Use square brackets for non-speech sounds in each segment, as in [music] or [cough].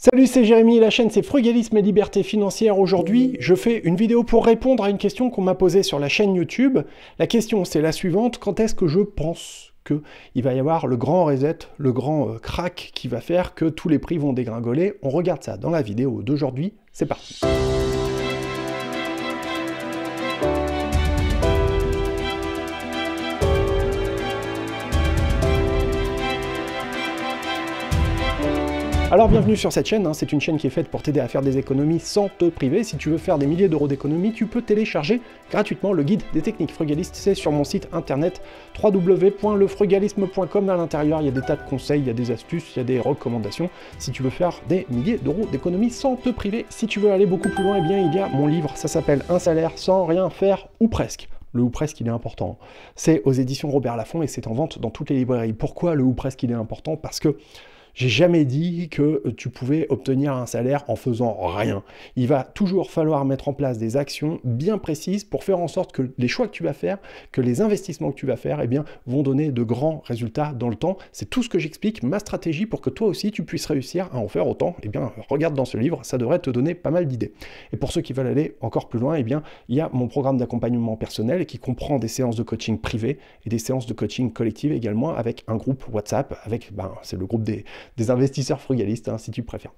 Salut, c'est Jérémy, la chaîne c'est Frugalisme et Liberté Financière. Aujourd'hui, je fais une vidéo pour répondre à une question qu'on m'a posée sur la chaîne YouTube. La question c'est la suivante, quand est-ce que je pense qu'il va y avoir le grand reset, le grand euh, crack qui va faire que tous les prix vont dégringoler On regarde ça dans la vidéo d'aujourd'hui, c'est parti. Alors bienvenue sur cette chaîne, hein. c'est une chaîne qui est faite pour t'aider à faire des économies sans te priver. Si tu veux faire des milliers d'euros d'économies, tu peux télécharger gratuitement le guide des techniques frugalistes, c'est sur mon site internet www.lefrugalisme.com. À l'intérieur, il y a des tas de conseils, il y a des astuces, il y a des recommandations. Si tu veux faire des milliers d'euros d'économies sans te priver, si tu veux aller beaucoup plus loin, eh bien il y a mon livre, ça s'appelle Un salaire sans rien faire ou presque. Le ou presque, il est important. C'est aux éditions Robert Laffont et c'est en vente dans toutes les librairies. Pourquoi le ou presque, il est important Parce que j'ai jamais dit que tu pouvais obtenir un salaire en faisant rien. Il va toujours falloir mettre en place des actions bien précises pour faire en sorte que les choix que tu vas faire, que les investissements que tu vas faire, eh bien, vont donner de grands résultats dans le temps. C'est tout ce que j'explique, ma stratégie pour que toi aussi tu puisses réussir à en faire autant. Eh bien, regarde dans ce livre, ça devrait te donner pas mal d'idées. Et pour ceux qui veulent aller encore plus loin, eh bien, il y a mon programme d'accompagnement personnel qui comprend des séances de coaching privées et des séances de coaching collective également avec un groupe WhatsApp, avec ben, c'est le groupe des des investisseurs frugalistes, hein, si tu préfères.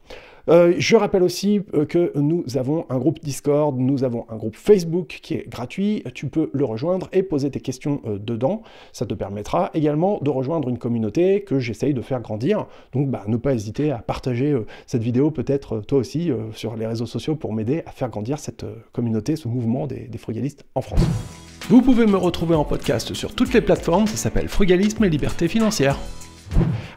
Euh, je rappelle aussi euh, que nous avons un groupe Discord, nous avons un groupe Facebook qui est gratuit, tu peux le rejoindre et poser tes questions euh, dedans. Ça te permettra également de rejoindre une communauté que j'essaye de faire grandir. Donc bah, ne pas hésiter à partager cette vidéo peut-être toi aussi sur les réseaux sociaux pour m'aider à faire grandir cette communauté, ce mouvement des, des frugalistes en France. Vous pouvez me retrouver en podcast sur toutes les plateformes, ça s'appelle Frugalisme et Liberté Financière.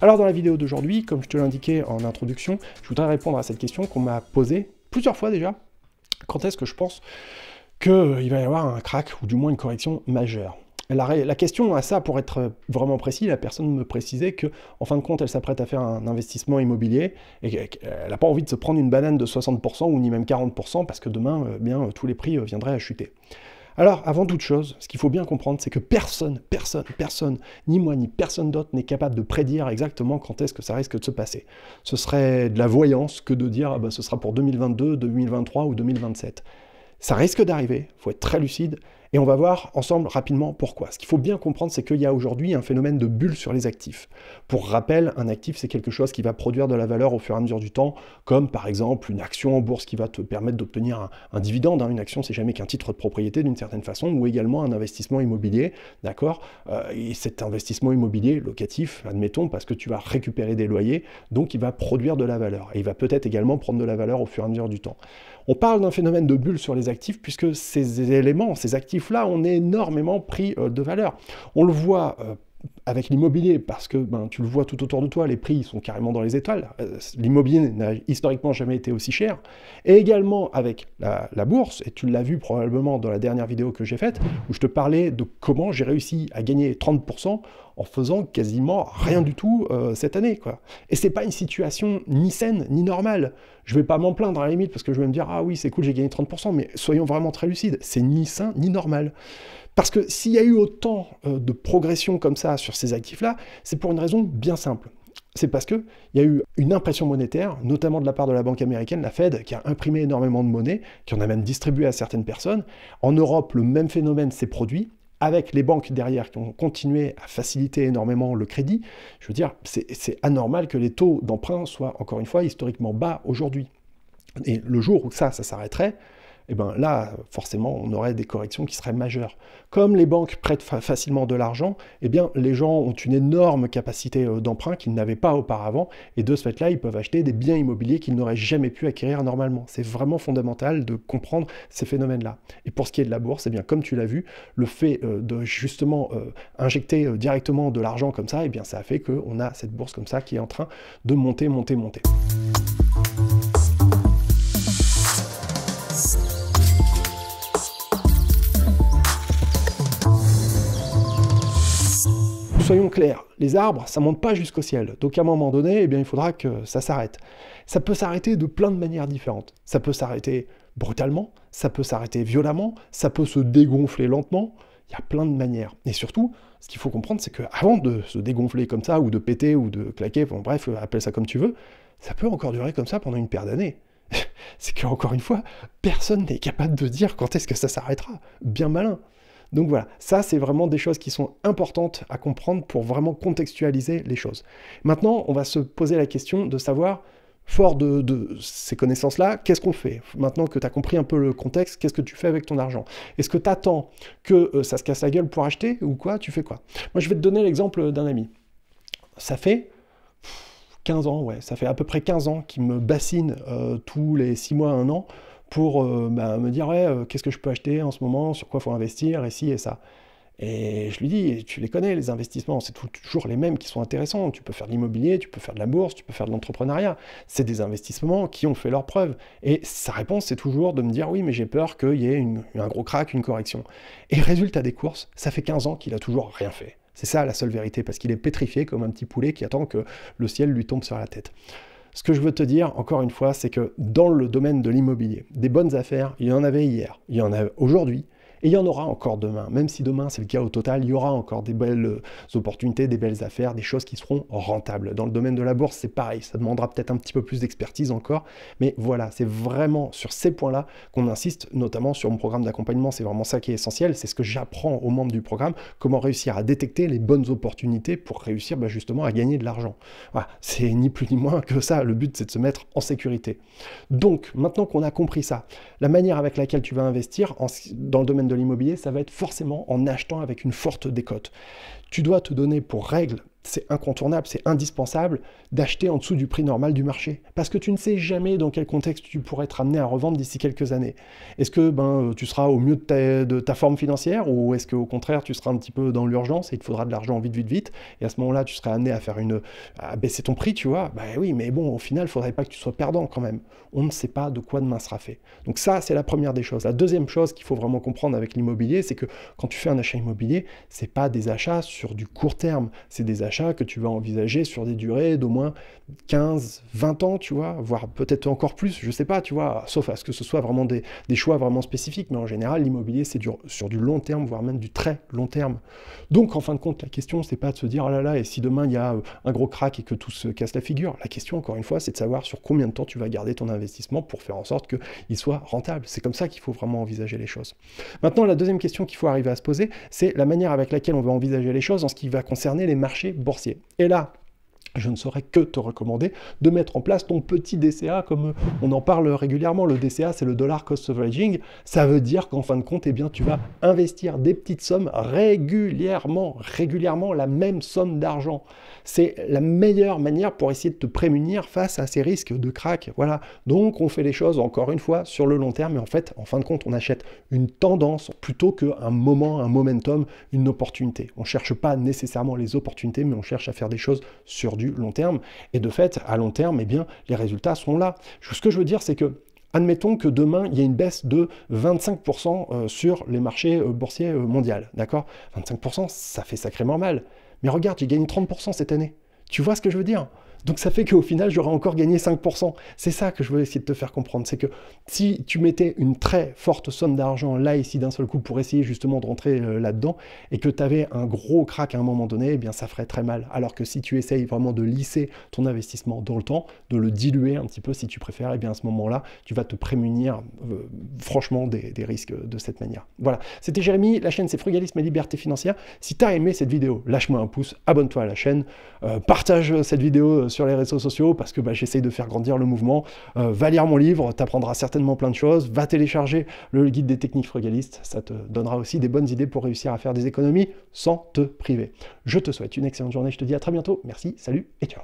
Alors dans la vidéo d'aujourd'hui, comme je te l'indiquais en introduction, je voudrais répondre à cette question qu'on m'a posée plusieurs fois déjà. Quand est-ce que je pense qu'il va y avoir un crack ou du moins une correction majeure la, question à ça, pour être vraiment précis, la personne me précisait qu'en fin de compte, elle s'apprête à faire un investissement immobilier et qu'elle n'a pas envie de se prendre une banane de 60% ou ni même 40% parce que demain, euh, bien, euh, tous les prix euh, viendraient à chuter. Alors, avant toute chose, ce qu'il faut bien comprendre, c'est que personne, personne, personne, ni moi, ni personne d'autre n'est capable de prédire exactement quand est-ce que ça risque de se passer. Ce serait de la voyance que de dire ah bah, ce sera pour 2022, 2023 ou 2027. Ça risque d'arriver, il faut être très lucide, et on va voir ensemble rapidement pourquoi. Ce qu'il faut bien comprendre, c'est qu'il y a aujourd'hui un phénomène de bulle sur les actifs. Pour rappel, un actif, c'est quelque chose qui va produire de la valeur au fur et à mesure du temps, comme par exemple une action en bourse qui va te permettre d'obtenir un, dividende. Hein. Une action, c'est jamais qu'un titre de propriété d'une certaine façon, ou également un investissement immobilier, d'accord euh, Et cet investissement immobilier locatif, admettons, parce que tu vas récupérer des loyers, donc il va produire de la valeur. Et il va peut-être également prendre de la valeur au fur et à mesure du temps. On parle d'un phénomène de bulle sur les actifs puisque ces éléments, ces actifs-là, ont énormément pris euh, de valeur. On le voit euh, avec l'immobilier, parce que ben, tu le vois tout autour de toi, les prix sont carrément dans les étoiles. Euh, l'immobilier n'a historiquement jamais été aussi cher. Et également avec la, bourse, et tu l'as vu probablement dans la dernière vidéo que j'ai faite, où je te parlais de comment j'ai réussi à gagner 30% en faisant quasiment rien du tout euh, cette année. Quoi. Et c'est pas une situation ni saine, ni normale. Je vais pas m'en plaindre à la limite, parce que je vais me dire, ah oui, c'est cool, j'ai gagné 30%, mais soyons vraiment très lucides, c'est ni sain, ni normal. Parce que s'il y a eu autant euh, de progression comme ça sur ces actifs-là, c'est pour une raison bien simple. C'est parce qu'il y a eu une impression monétaire, notamment de la part de la banque américaine, la Fed, qui a imprimé énormément de monnaie, qui en a même distribué à certaines personnes. En Europe, le même phénomène s'est produit, avec les banques derrière qui ont continué à faciliter énormément le crédit. Je veux dire, c'est anormal que les taux d'emprunt soient, encore une fois, historiquement bas aujourd'hui. Et le jour où ça, ça s'arrêterait, eh ben là, forcément, on aurait des corrections qui seraient majeures. Comme les banques prêtent facilement de l'argent, eh bien, les gens ont une énorme capacité euh, d'emprunt qu'ils n'avaient pas auparavant, et de ce fait-là, ils peuvent acheter des biens immobiliers qu'ils n'auraient jamais pu acquérir normalement. C'est vraiment fondamental de comprendre ces phénomènes-là. Et pour ce qui est de la bourse, eh bien, comme tu l'as vu, le fait euh, de justement euh, injecter directement de l'argent comme ça, eh ça a fait qu'on a cette bourse comme ça qui est en train de monter, monter, monter. soyons clairs, les arbres, ça ne monte pas jusqu'au ciel. Donc à un moment donné, eh bien, il faudra que ça s'arrête. Ça peut s'arrêter de plein de manières différentes. Ça peut s'arrêter brutalement, ça peut s'arrêter violemment, ça peut se dégonfler lentement. Il y a plein de manières. Et surtout, ce qu'il faut comprendre, c'est qu'avant de se dégonfler comme ça, ou de péter, ou de claquer, bon, bref, appelle ça comme tu veux, ça peut encore durer comme ça pendant une paire d'années. [laughs] c'est qu'encore une fois, personne n'est capable de dire quand est-ce que ça s'arrêtera. Bien malin. Donc voilà, ça c'est vraiment des choses qui sont importantes à comprendre pour vraiment contextualiser les choses. Maintenant, on va se poser la question de savoir, fort de, ces connaissances-là, qu'est-ce qu'on fait Maintenant que tu as compris un peu le contexte, qu'est-ce que tu fais avec ton argent Est-ce que tu attends que euh, ça se casse la gueule pour acheter ou quoi Tu fais quoi Moi je vais te donner l'exemple d'un ami. Ça fait 15 ans, ouais, ça fait à peu près 15 ans qu'il me bassine euh, tous les 6 mois, 1 an pour euh, bah, me dire euh, qu'est-ce que je peux acheter en ce moment, sur quoi faut investir, et si et ça. Et je lui dis, tu les connais, les investissements, c'est toujours les mêmes qui sont intéressants. Tu peux faire de l'immobilier, tu peux faire de la bourse, tu peux faire de l'entrepreneuriat. C'est des investissements qui ont fait leur preuve. Et sa réponse, c'est toujours de me dire, oui, mais j'ai peur qu'il y ait un gros crack, une correction. Et résultat des courses, ça fait 15 ans qu'il a toujours rien fait. C'est ça la seule vérité, parce qu'il est pétrifié comme un petit poulet qui attend que le ciel lui tombe sur la tête. Ce que je veux te dire, encore une fois, c'est que dans le domaine de l'immobilier, des bonnes affaires, il y en avait hier, il y en a aujourd'hui, et il y en aura encore demain. Même si demain c'est le cas au total, il y aura encore des belles euh, opportunités, des belles affaires, des choses qui seront rentables. Dans le domaine de la bourse, c'est pareil. Ça demandera peut-être un petit peu plus d'expertise encore. Mais voilà, c'est vraiment sur ces points-là qu'on insiste, notamment sur mon programme d'accompagnement. C'est vraiment ça qui est essentiel. C'est ce que j'apprends aux membres du programme, comment réussir à détecter les bonnes opportunités pour réussir bah, justement à gagner de l'argent. Voilà, c'est ni plus ni moins que ça. Le but, c'est de se mettre en sécurité. Donc, maintenant qu'on a compris ça, la manière avec laquelle tu vas investir dans le domaine de l'immobilier, ça va être forcément en achetant avec une forte décote. Tu dois te donner pour règle c'est incontournable, c'est indispensable d'acheter en dessous du prix normal du marché. Parce que tu ne sais jamais dans quel contexte tu pourrais être amené à revendre d'ici quelques années. Est-ce que ben, tu seras au mieux de ta, forme financière ou est-ce qu'au contraire tu seras un petit peu dans l'urgence et il te faudra de l'argent vite, vite, vite Et à ce moment-là, tu seras amené à faire une à baisser ton prix, tu vois Ben oui, mais bon, au final, il ne faudrait pas que tu sois perdant quand même. On ne sait pas de quoi demain sera fait. Donc ça, c'est la première des choses. La deuxième chose qu'il faut vraiment comprendre avec l'immobilier, c'est que quand tu fais un achat immobilier, ce n'est pas des achats sur du court terme, c'est des achats que tu vas envisager sur des durées d'au moins 15, 20 ans, tu vois, voire peut-être encore plus, je sais pas, tu vois, sauf à ce que ce soit vraiment des, choix vraiment spécifiques, mais en général, l'immobilier, c'est dur sur du long terme, voire même du très long terme. Donc, en fin de compte, la question, c'est pas de se dire, oh là là, et si demain il y a euh, un gros crack et que tout se casse la figure La question, encore une fois, c'est de savoir sur combien de temps tu vas garder ton investissement pour faire en sorte qu'il soit rentable. C'est comme ça qu'il faut vraiment envisager les choses. Maintenant, la deuxième question qu'il faut arriver à se poser, c'est la manière avec laquelle on va envisager les choses en ce qui va concerner les marchés boursier. Et là, je ne saurais que te recommander de mettre en place ton petit DCA, comme euh, on en parle régulièrement. Le DCA, c'est le dollar cost averaging. Ça veut dire qu'en fin de compte, eh bien, tu vas investir des petites sommes régulièrement, régulièrement la même somme d'argent. C'est la meilleure manière pour essayer de te prémunir face à ces risques de crack. Voilà. Donc, on fait les choses encore une fois sur le long terme, mais en fait, en fin de compte, on achète une tendance plutôt qu'un moment, un momentum, une opportunité. On cherche pas nécessairement les opportunités, mais on cherche à faire des choses sur du long terme. Et de fait, à long terme, et eh bien, les résultats sont là. Ce que je veux dire, c'est que Admettons que demain, il y a une baisse de 25% euh, sur les marchés euh, boursiers euh, mondiaux, d'accord 25%, ça fait sacrément mal. Mais regarde, j'ai gagné 30% cette année. Tu vois ce que je veux dire donc ça fait qu'au final, j'aurais encore gagné 5%. C'est ça que je veux essayer de te faire comprendre. C'est que si tu mettais une très forte somme d'argent là, ici, d'un seul coup, pour essayer justement de rentrer euh, là-dedans, et que tu avais un gros crack à un moment donné, eh bien ça ferait très mal. Alors que si tu essayes vraiment de lisser ton investissement dans le temps, de le diluer un petit peu si tu préfères, eh bien à ce moment-là, tu vas te prémunir euh, franchement des, risques de cette manière. Voilà, c'était Jérémy, la chaîne c'est Frugalisme et Liberté Financière. Si tu as aimé cette vidéo, lâche-moi un pouce, abonne-toi à la chaîne, euh, partage cette vidéo sur les réseaux sociaux parce que bah, j'essaye de faire grandir le mouvement. Euh, va lire mon livre, t'apprendras certainement plein de choses. Va télécharger le guide des techniques frugalistes, ça te donnera aussi des bonnes idées pour réussir à faire des économies sans te priver. Je te souhaite une excellente journée, je te dis à très bientôt. Merci, salut et ciao.